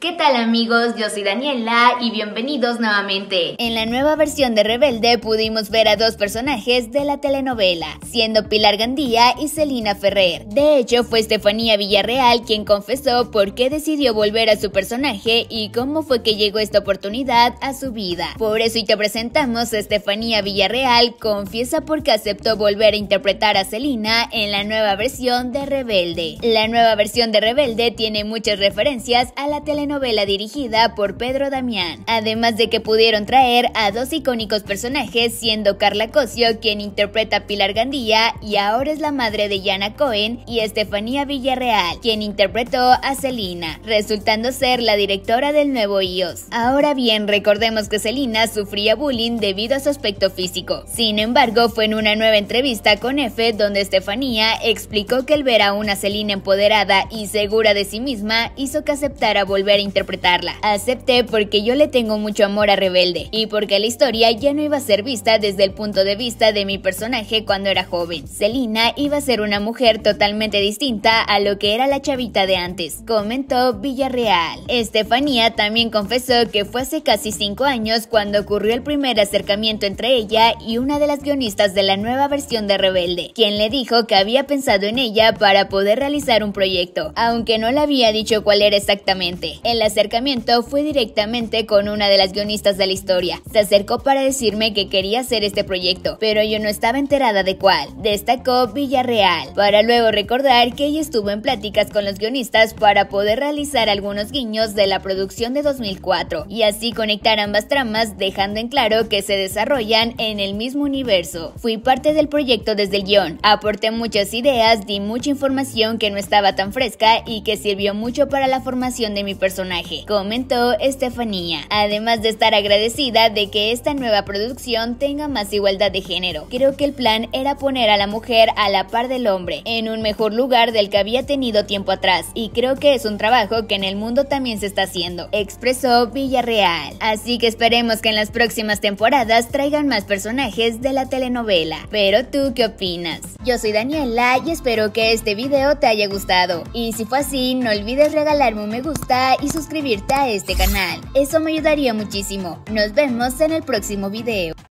¿Qué tal amigos? Yo soy Daniela y bienvenidos nuevamente. En la nueva versión de Rebelde pudimos ver a dos personajes de la telenovela, siendo Pilar Gandía y Selina Ferrer. De hecho, fue Estefanía Villarreal quien confesó por qué decidió volver a su personaje y cómo fue que llegó esta oportunidad a su vida. Por eso y te presentamos a Estefanía Villarreal, confiesa por qué aceptó volver a interpretar a Celina en la nueva versión de Rebelde. La nueva versión de Rebelde tiene muchas referencias a la telenovela novela dirigida por Pedro Damián, además de que pudieron traer a dos icónicos personajes siendo Carla Cosio quien interpreta a Pilar Gandía y ahora es la madre de Yana Cohen y Estefanía Villarreal quien interpretó a Celina, resultando ser la directora del nuevo IOS. Ahora bien, recordemos que Celina sufría bullying debido a su aspecto físico. Sin embargo, fue en una nueva entrevista con Efe donde Estefanía explicó que el ver a una Celina empoderada y segura de sí misma hizo que aceptara volver interpretarla. Acepté porque yo le tengo mucho amor a Rebelde y porque la historia ya no iba a ser vista desde el punto de vista de mi personaje cuando era joven. Selina iba a ser una mujer totalmente distinta a lo que era la chavita de antes, comentó Villarreal. Estefanía también confesó que fue hace casi 5 años cuando ocurrió el primer acercamiento entre ella y una de las guionistas de la nueva versión de Rebelde, quien le dijo que había pensado en ella para poder realizar un proyecto, aunque no le había dicho cuál era exactamente. El acercamiento fue directamente con una de las guionistas de la historia. Se acercó para decirme que quería hacer este proyecto, pero yo no estaba enterada de cuál. Destacó Villarreal, para luego recordar que ella estuvo en pláticas con los guionistas para poder realizar algunos guiños de la producción de 2004 y así conectar ambas tramas dejando en claro que se desarrollan en el mismo universo. Fui parte del proyecto desde el guión, aporté muchas ideas, di mucha información que no estaba tan fresca y que sirvió mucho para la formación de mi personaje comentó Estefanía, además de estar agradecida de que esta nueva producción tenga más igualdad de género. Creo que el plan era poner a la mujer a la par del hombre, en un mejor lugar del que había tenido tiempo atrás, y creo que es un trabajo que en el mundo también se está haciendo, expresó Villarreal. Así que esperemos que en las próximas temporadas traigan más personajes de la telenovela. Pero tú, ¿qué opinas? Yo soy Daniela y espero que este video te haya gustado. Y si fue así, no olvides regalarme un me gusta y suscribirte a este canal, eso me ayudaría muchísimo. Nos vemos en el próximo video.